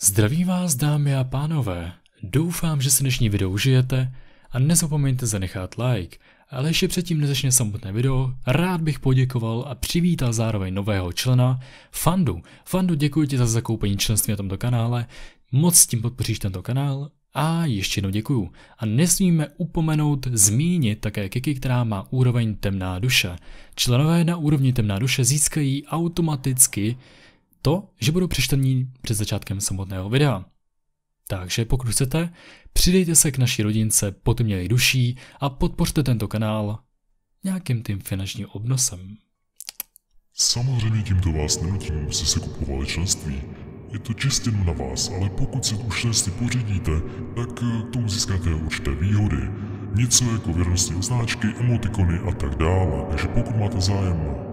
Zdravím vás dámy a pánové, doufám, že se dnešní video užijete a nezapomeňte zanechat like, ale ještě předtím než samotné video, rád bych poděkoval a přivítal zároveň nového člena, Fandu. Fandu, děkuji ti za zakoupení členství na tomto kanále, moc s tím podpoříš tento kanál a ještě jednou děkuju. A nesmíme upomenout zmínit také Kiki, která má úroveň Temná duše. Členové na úrovni Temná duše získají automaticky to, že budou přečtení před začátkem samotného videa. Takže pokud chcete, přidejte se k naší rodince Potemnělej duší a podpořte tento kanál nějakým tím finančním obnosem. Samozřejmě tímto vás nenutím, abyste se kupovali členství. Je to čistě na vás, ale pokud si už členství pořídíte, tak tu eh, tomu získáte určité výhody. Něco jako věrnostní označky, emotikony a tak dále, takže pokud máte zájem,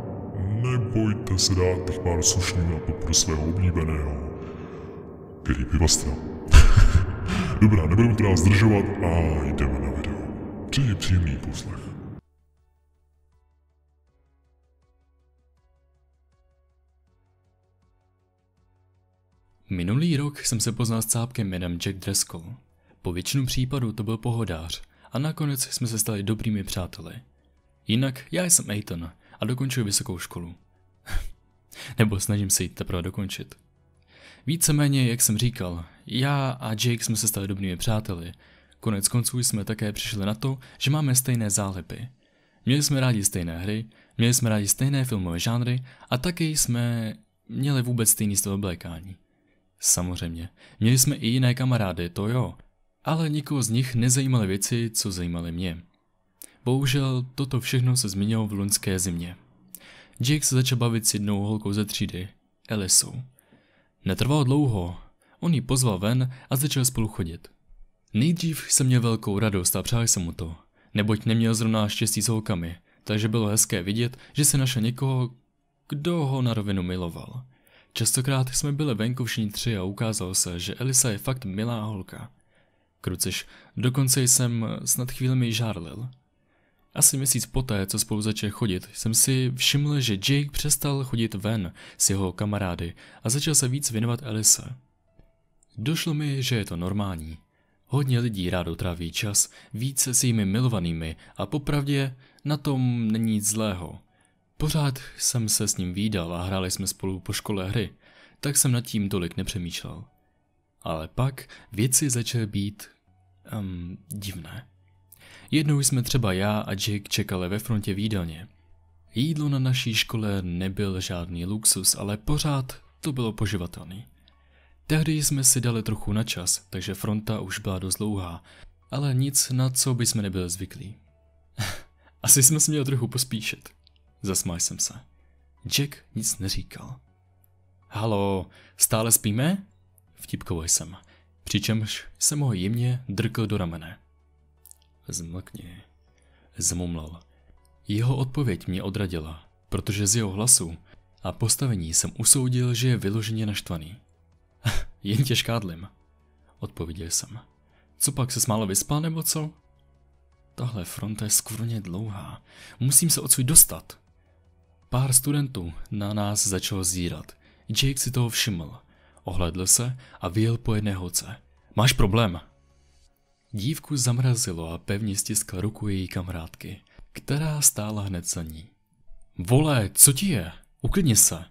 Nebojte se dát těch pár sušnin na to pro svého oblíbeného. Creepypasta. Dobrá, nebudeme teda zdržovat a jdeme na video. Přeji příjemný poslech. Minulý rok jsem se poznal s cápkem jménem Jack Dreskel. Po většinu případů to byl pohodář a nakonec jsme se stali dobrými přáteli. Jinak já jsem Aiton a dokončuji vysokou školu. Nebo snažím se ji teprve dokončit. Víceméně, jak jsem říkal, já a Jake jsme se stali dobrými přáteli. Konec konců jsme také přišli na to, že máme stejné zálepy. Měli jsme rádi stejné hry, měli jsme rádi stejné filmové žánry a taky jsme měli vůbec stejný styl oblékání. Samozřejmě, měli jsme i jiné kamarády, to jo, ale nikoho z nich nezajímaly věci, co zajímaly mě. Bohužel toto všechno se změnilo v loňské zimě. Jake se začal bavit s jednou holkou ze třídy, Elisou. Netrvalo dlouho, on ji pozval ven a začal spolu chodit. Nejdřív jsem měl velkou radost a přál jsem mu to, neboť neměl zrovna štěstí s holkami, takže bylo hezké vidět, že se našel někoho, kdo ho na rovinu miloval. Častokrát jsme byli venku všichni tři a ukázalo se, že Elisa je fakt milá holka. Krucež, dokonce jsem snad chvílemi žárlil. Asi měsíc poté, co spolu začal chodit, jsem si všiml, že Jake přestal chodit ven s jeho kamarády a začal se víc věnovat Elise. Došlo mi, že je to normální. Hodně lidí rádo tráví čas více s jimi milovanými a popravdě na tom není nic zlého. Pořád jsem se s ním výdal a hráli jsme spolu po škole hry, tak jsem nad tím tolik nepřemýšlel. Ale pak věci začaly být um, divné. Jednou jsme třeba já a Jake čekali ve frontě v jídelně. Jídlo na naší škole nebyl žádný luxus, ale pořád to bylo poživatelný. Tehdy jsme si dali trochu na čas, takže fronta už byla dost dlouhá, ale nic na co by jsme nebyli zvyklí. Asi jsme si měli trochu pospíšit. Zasmál jsem se. Jack nic neříkal. Halo, stále spíme? Vtipkoval jsem, přičemž jsem ho jemně drkl do ramene. Zmlkni. Zmumlal. Jeho odpověď mě odradila, protože z jeho hlasu a postavení jsem usoudil, že je vyloženě naštvaný. Jen tě škádlim, odpověděl jsem. Co pak se smálo vyspal nebo co? Tahle fronta je skvrně dlouhá. Musím se odsud dostat. Pár studentů na nás začalo zírat. Jake si toho všiml. Ohledl se a vyjel po jedné hoce. Máš problém, Dívku zamrazilo a pevně stiskla ruku její kamarádky, která stála hned za ní. Vole, co ti je? Uklidni se.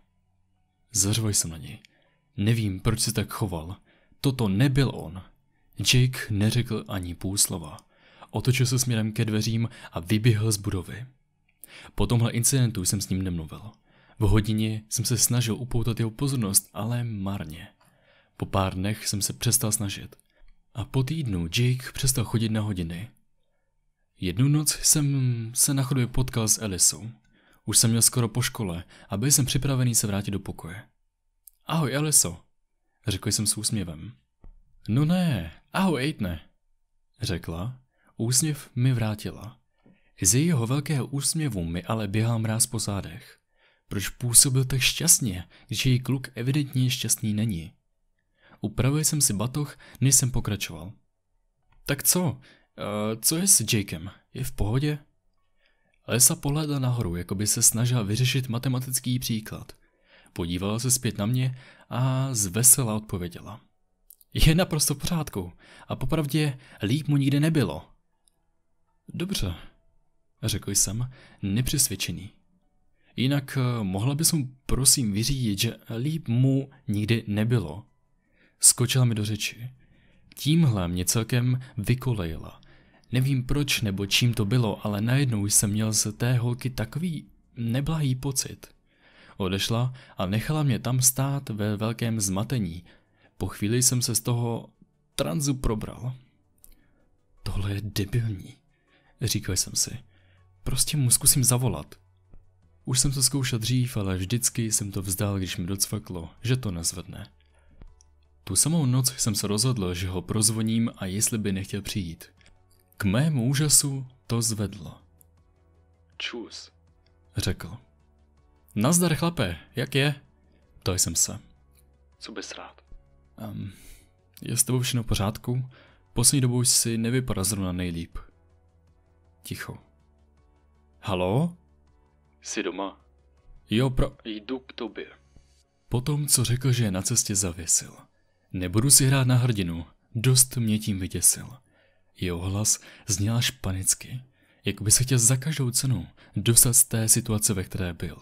Zařvoj jsem na ní. Nevím, proč se tak choval. Toto nebyl on. Jake neřekl ani půl slova. Otočil se směrem ke dveřím a vyběhl z budovy. Po tomhle incidentu jsem s ním nemluvil. V hodině jsem se snažil upoutat jeho pozornost, ale marně. Po pár dnech jsem se přestal snažit. A po týdnu Jake přestal chodit na hodiny. Jednu noc jsem se na chodbě potkal s Elisou. Už jsem měl skoro po škole a byl jsem připravený se vrátit do pokoje. Ahoj Eliso, řekl jsem s úsměvem. No ne, ahoj Aitne, řekla. Úsměv mi vrátila. Z jejího velkého úsměvu mi ale běhal mráz po zádech. Proč působil tak šťastně, když její kluk evidentně šťastný není? Upravil jsem si batoh, než jsem pokračoval. Tak co? Uh, co je s Jakem? Je v pohodě? Lesa pohledla nahoru, jako by se snažila vyřešit matematický příklad. Podívala se zpět na mě a zvesela odpověděla. Je naprosto v pořádku a popravdě líp mu nikde nebylo. Dobře, řekl jsem, nepřesvědčený. Jinak eh, mohla bys mu prosím vyřídit, že líp mu nikdy nebylo. Skočila mi do řeči. Tímhle mě celkem vykolejila. Nevím proč nebo čím to bylo, ale najednou jsem měl z té holky takový neblahý pocit. Odešla a nechala mě tam stát ve velkém zmatení. Po chvíli jsem se z toho tranzu probral. Tohle je debilní, říkal jsem si. Prostě mu zkusím zavolat. Už jsem to zkoušel dřív, ale vždycky jsem to vzdal, když mi docvaklo, že to nezvedne. Tu samou noc jsem se rozhodl, že ho prozvoním a jestli by nechtěl přijít. K mému úžasu to zvedlo. Čus, řekl. Nazdar chlape, jak je? To jsem se. Co bys rád? Um, je s tebou všechno v pořádku? Poslední dobou si nevypadá zrovna nejlíp. Ticho. Halo? Jsi doma? Jo, pro... Jdu k tobě. Potom, co řekl, že je na cestě zavěsil. Nebudu si hrát na hrdinu, dost mě tím vyděsil. Jeho hlas zněl až panicky, jak by se chtěl za každou cenu dostat z té situace, ve které byl.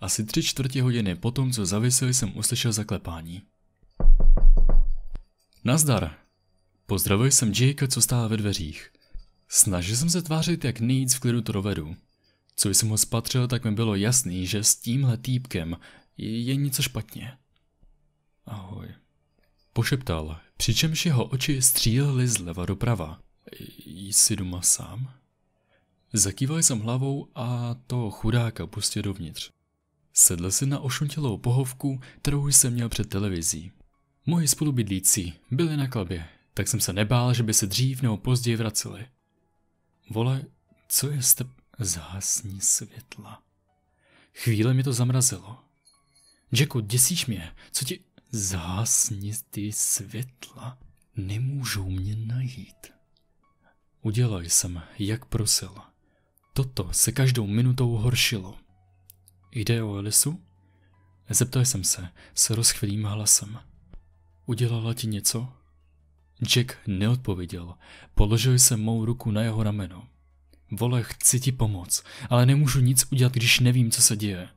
Asi tři čtvrtě hodiny tom, co zavisil, jsem uslyšel zaklepání. Nazdar! Pozdravil jsem Jake, co stál ve dveřích. Snažil jsem se tvářit, jak nejít v klidu to dovedu. Co jsem ho spatřil, tak mi bylo jasný, že s tímhle týpkem je něco špatně. Ahoj. Pošeptal, přičemž jeho oči střílely zleva doprava. Jsi doma sám? Zakýval jsem hlavou a toho chudáka pustil dovnitř. Sedl si na ošuntělou pohovku, kterou jsem měl před televizí. Moji spolubydlící byli na klabě, tak jsem se nebál, že by se dřív nebo později vraceli. Vole, co je step... Zhasní světla. Chvíle mi to zamrazilo. Jacku, děsíš mě, co ti... Zhasni ty světla, nemůžou mě najít. Udělal jsem, jak prosil. Toto se každou minutou horšilo. Jde o Elisu? Zeptal jsem se s rozchvělým hlasem. Udělala ti něco? Jack neodpověděl. Položil jsem mou ruku na jeho rameno. Vole, chci ti pomoct, ale nemůžu nic udělat, když nevím, co se děje.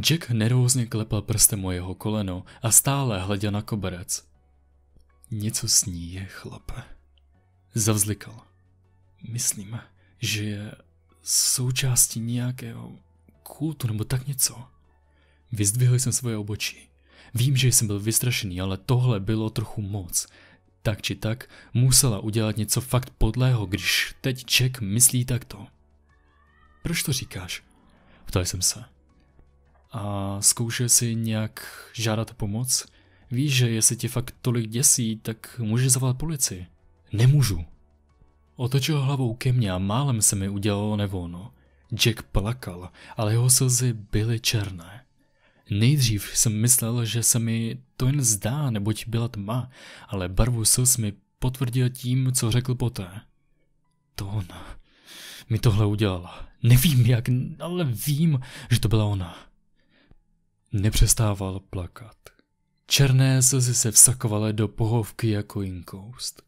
Jack nervózně klepal prstem o jeho koleno a stále hleděl na koberec. Něco s ní je, chlape. Zavzlikal. Myslím, že je součástí nějakého kultu nebo tak něco. Vyzdvihl jsem svoje obočí. Vím, že jsem byl vystrašený, ale tohle bylo trochu moc. Tak či tak, musela udělat něco fakt podlého, když teď Jack myslí takto. Proč to říkáš? Ptal jsem se a zkoušel si nějak žádat pomoc? Víš, že jestli tě fakt tolik děsí, tak můžeš zavolat policii. Nemůžu. Otočil hlavou ke mně a málem se mi udělalo nevolno. Jack plakal, ale jeho slzy byly černé. Nejdřív jsem myslel, že se mi to jen zdá, neboť byla tma, ale barvu slz mi potvrdil tím, co řekl poté. To ona mi tohle udělala. Nevím jak, ale vím, že to byla ona. Nepřestával plakat. Černé slzy se vsakovaly do pohovky jako inkoust.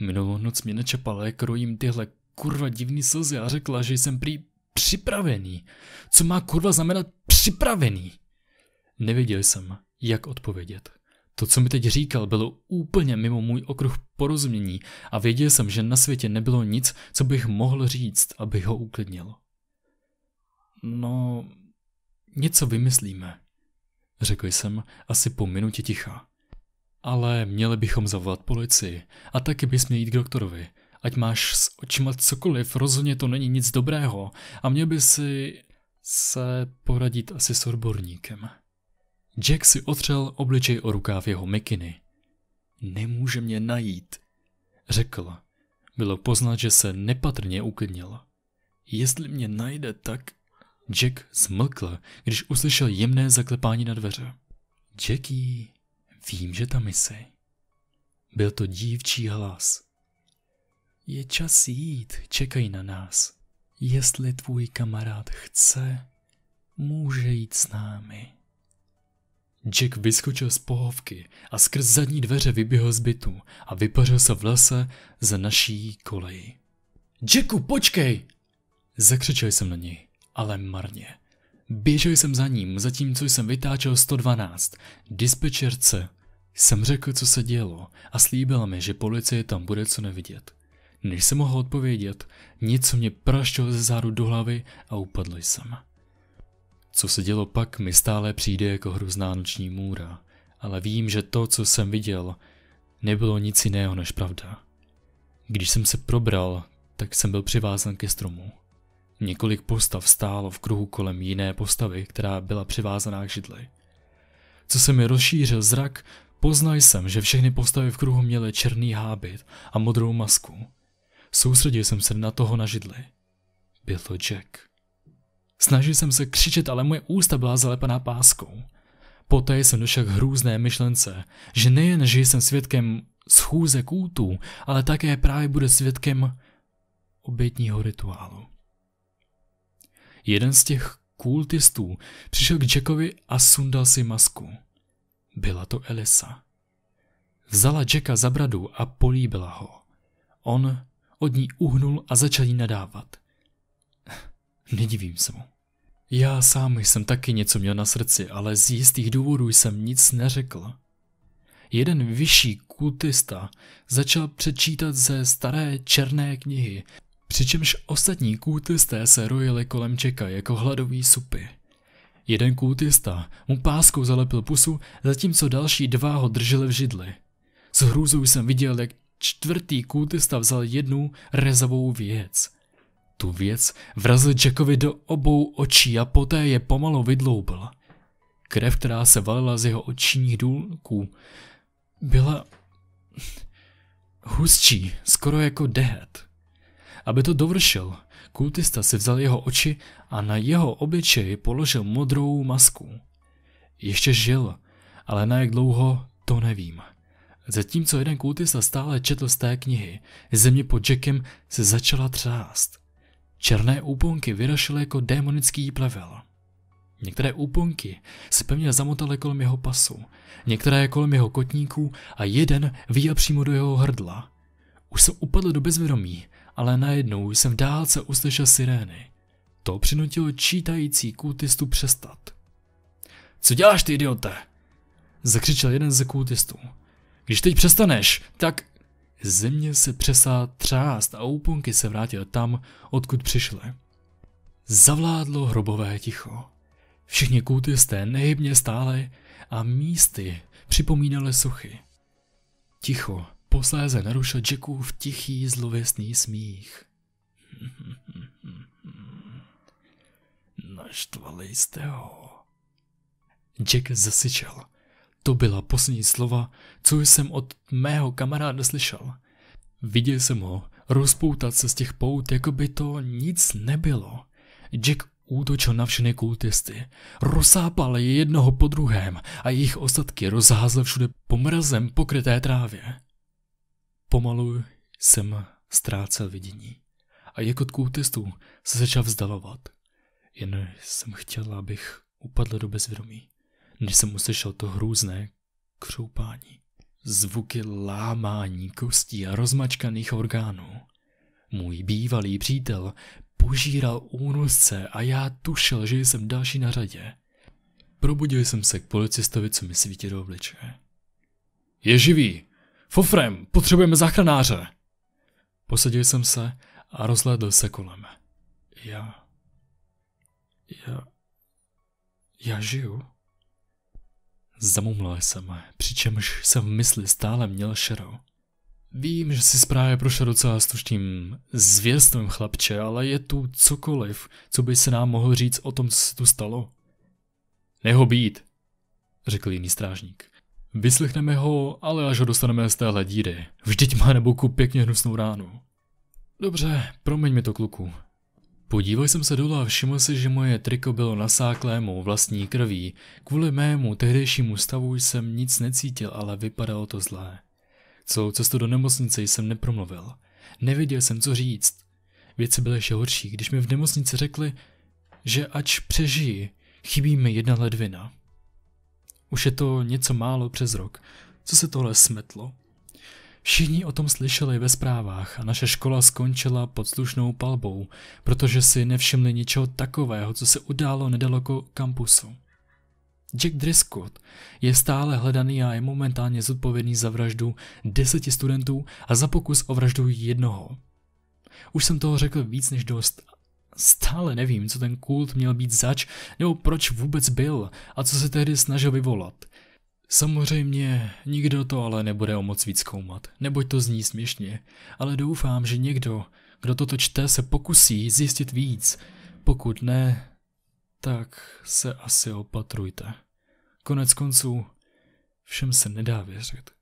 Minulou noc mě nečepala, jak rojím tyhle kurva divný slzy a řekla, že jsem prý připravený. Co má kurva znamenat připravený? Nevěděl jsem, jak odpovědět. To, co mi teď říkal, bylo úplně mimo můj okruh porozumění a věděl jsem, že na světě nebylo nic, co bych mohl říct, aby ho uklidnil. No, Něco vymyslíme, řekl jsem asi po minutě ticha. Ale měli bychom zavolat policii a taky bys měl jít k doktorovi. Ať máš s očima cokoliv, rozhodně to není nic dobrého a měl by si se poradit asi s odborníkem. Jack si otřel obličej o rukáv jeho mikiny. Nemůže mě najít, řekl. Bylo poznat, že se nepatrně uklidnil. Jestli mě najde, tak Jack zmlkl, když uslyšel jemné zaklepání na dveře. Jackie, vím, že tam jsi. Byl to dívčí hlas. Je čas jít, čekají na nás. Jestli tvůj kamarád chce, může jít s námi. Jack vyskočil z pohovky a skrz zadní dveře vyběhl z bytu a vypařil se v lese za naší koleji. Jacku, počkej! Zakřičel jsem na něj ale marně. Běžel jsem za ním, zatímco jsem vytáčel 112. Dispečerce jsem řekl, co se dělo a slíbil mi, že policie tam bude co nevidět. Než jsem mohl odpovědět, něco mě praštilo ze zádu do hlavy a upadl jsem. Co se dělo pak, mi stále přijde jako hrozná noční můra, ale vím, že to, co jsem viděl, nebylo nic jiného než pravda. Když jsem se probral, tak jsem byl přivázan ke stromu. Několik postav stálo v kruhu kolem jiné postavy, která byla přivázaná k židli. Co se mi rozšířil zrak, poznal jsem, že všechny postavy v kruhu měly černý hábit a modrou masku. Soustředil jsem se na toho na židli. Byl to Jack. Snažil jsem se křičet, ale moje ústa byla zalepená páskou. Poté jsem došel k hrůzné myšlence, že nejen, že jsem svědkem schůze kůtů, ale také právě bude svědkem obětního rituálu. Jeden z těch kultistů přišel k Jackovi a sundal si masku. Byla to Elisa. Vzala Jacka za bradu a políbila ho. On od ní uhnul a začal jí nadávat. Nedivím se mu. Já sám jsem taky něco měl na srdci, ale z jistých důvodů jsem nic neřekl. Jeden vyšší kultista začal přečítat ze staré černé knihy Přičemž ostatní kultisté se rojili kolem Čeka jako hladový supy. Jeden kultista mu páskou zalepil pusu, zatímco další dva ho drželi v židli. S hrůzou jsem viděl, jak čtvrtý kultista vzal jednu rezavou věc. Tu věc vrazil Jackovi do obou očí a poté je pomalu vydloubil. Krev, která se valila z jeho očních důlků, byla hustší, skoro jako dehet aby to dovršil. Kultista si vzal jeho oči a na jeho obličeji položil modrou masku. Ještě žil, ale na jak dlouho, to nevím. Zatímco jeden kultista stále četl z té knihy, země pod Jackem se začala třást. Černé úponky vyrašily jako démonický plevel. Některé úponky se pevně zamotaly kolem jeho pasu, některé kolem jeho kotníků a jeden výjel přímo do jeho hrdla. Už jsem upadl do bezvědomí ale najednou jsem v dálce uslyšel sirény. To přinutilo čítající kultistu přestat. Co děláš ty idiote? Zakřičel jeden ze kultistů. Když teď přestaneš, tak... Země se přesá třást a úponky se vrátily tam, odkud přišly. Zavládlo hrobové ticho. Všichni kultisté nehybně stále a místy připomínaly suchy. Ticho Posléze narušil Jackův tichý zlověstný smích. Naštvali jste ho. Jack zasyčel. To byla poslední slova, co jsem od mého kamaráda slyšel. Viděl jsem ho rozpoutat se z těch pout, jako by to nic nebylo. Jack útočil na všechny kultisty, rozsápal je jednoho po druhém a jejich ostatky rozházel všude pomrazem pokryté trávě. Pomalu jsem ztrácel vidění a jako koutestů se začal vzdalovat. Jen jsem chtěl, abych upadl do bezvědomí, než jsem uslyšel to hrůzné křoupání. Zvuky lámání kostí a rozmačkaných orgánů. Můj bývalý přítel požíral únosce a já tušil, že jsem další na řadě. Probudil jsem se k policistovi, co mi svítilo do obličeje. Je živý, Fofrem, potřebujeme záchranáře. Posadil jsem se a rozhlédl se kolem. Já... Já... Já žiju? Zamumlal jsem, přičemž jsem v mysli stále měl šerou. Vím, že si právě prošel docela slušným zvěrstvem chlapče, ale je tu cokoliv, co by se nám mohl říct o tom, co se tu stalo. Neho být, řekl jiný strážník. Vyslechneme ho, ale až ho dostaneme z téhle díry. Vždyť má na boku pěkně hnusnou ránu. Dobře, promiň mi to kluku. Podíval jsem se dolů a všiml si, že moje triko bylo nasáklé mou vlastní krví. Kvůli mému tehdejšímu stavu jsem nic necítil, ale vypadalo to zlé. Celou cestu do nemocnice jsem nepromluvil. Nevěděl jsem, co říct. Věci byly ještě horší, když mi v nemocnici řekli, že ač přežijí, chybí mi jedna ledvina. Už je to něco málo přes rok, co se tohle smetlo. Všichni o tom slyšeli ve zprávách a naše škola skončila pod slušnou palbou, protože si nevšimli ničeho takového, co se událo nedaleko kampusu. Jack Driscoll je stále hledaný a je momentálně zodpovědný za vraždu deseti studentů a za pokus o vraždu jednoho. Už jsem toho řekl víc než dost Stále nevím, co ten kult měl být zač, nebo proč vůbec byl a co se tehdy snažil vyvolat. Samozřejmě nikdo to ale nebude o moc víc zkoumat, neboť to zní směšně, ale doufám, že někdo, kdo toto čte, se pokusí zjistit víc. Pokud ne, tak se asi opatrujte. Konec konců, všem se nedá věřit.